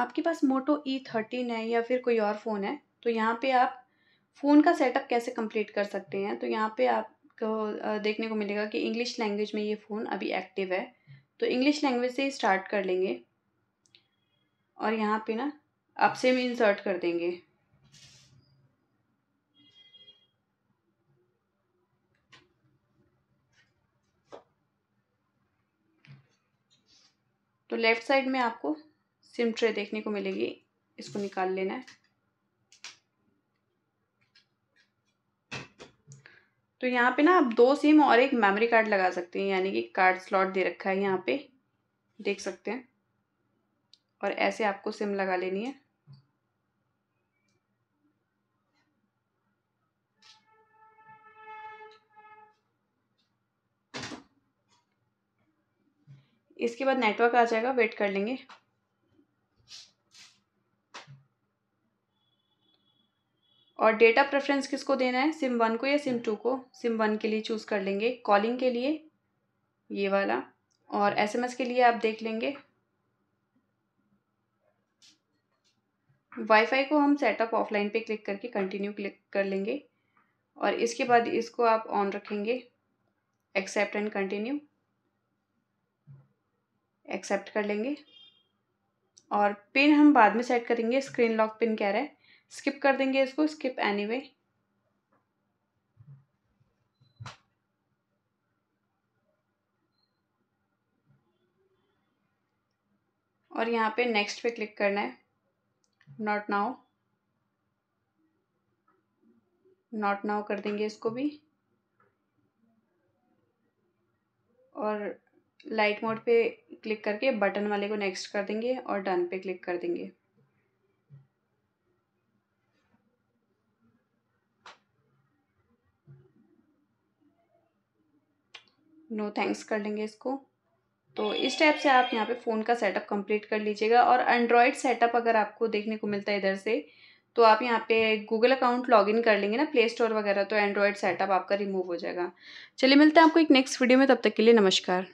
आपके पास मोटो ई थर्टीन है या फिर कोई और फ़ोन है तो यहाँ पे आप फ़ोन का सेटअप कैसे कंप्लीट कर सकते हैं तो यहाँ पे आपको देखने को मिलेगा कि इंग्लिश लैंग्वेज में ये फ़ोन अभी एक्टिव है तो इंग्लिश लैंग्वेज से ही स्टार्ट कर लेंगे और यहाँ पे ना आप सिम इंसर्ट कर देंगे तो लेफ़्ट साइड में आपको सिम ट्रे देखने को मिलेगी इसको निकाल लेना है तो यहाँ पे ना आप दो सिम और एक मेमोरी कार्ड लगा सकते हैं यानी कि कार्ड स्लॉट दे रखा है यहाँ पे देख सकते हैं और ऐसे आपको सिम लगा लेनी है इसके बाद नेटवर्क आ जाएगा वेट कर लेंगे और डेटा प्रेफरेंस किसको देना है सिम वन को या सिम टू को सिम वन के लिए चूज़ कर लेंगे कॉलिंग के लिए ये वाला और एसएमएस के लिए आप देख लेंगे वाईफाई को हम सेटअप ऑफलाइन पे क्लिक करके कंटिन्यू क्लिक कर लेंगे और इसके बाद इसको आप ऑन रखेंगे एक्सेप्ट एंड कंटिन्यू एक्सेप्ट कर लेंगे और पिन हम बाद में सेट करेंगे स्क्रीन लॉक पिन कह रहा है स्किप कर देंगे इसको स्किप एनीवे वे और यहाँ पे नेक्स्ट पे क्लिक करना है नॉट नाउ नॉट नाउ कर देंगे इसको भी और लाइट मोड पे क्लिक करके बटन वाले को नेक्स्ट कर देंगे और डन पे क्लिक कर देंगे नो थैंक्स कर लेंगे इसको तो इस टाइप से आप यहाँ पे फ़ोन का सेटअप कंप्लीट कर लीजिएगा और एंड्रॉयड सेटअप अगर आपको देखने को मिलता है इधर से तो आप यहाँ पे गूगल अकाउंट लॉगिन कर लेंगे ना प्ले स्टोर वगैरह तो एंड्रॉयड सेटअप आपका रिमूव हो जाएगा चलिए मिलते हैं आपको एक नेक्स्ट वीडियो में तब तक के लिए नमस्कार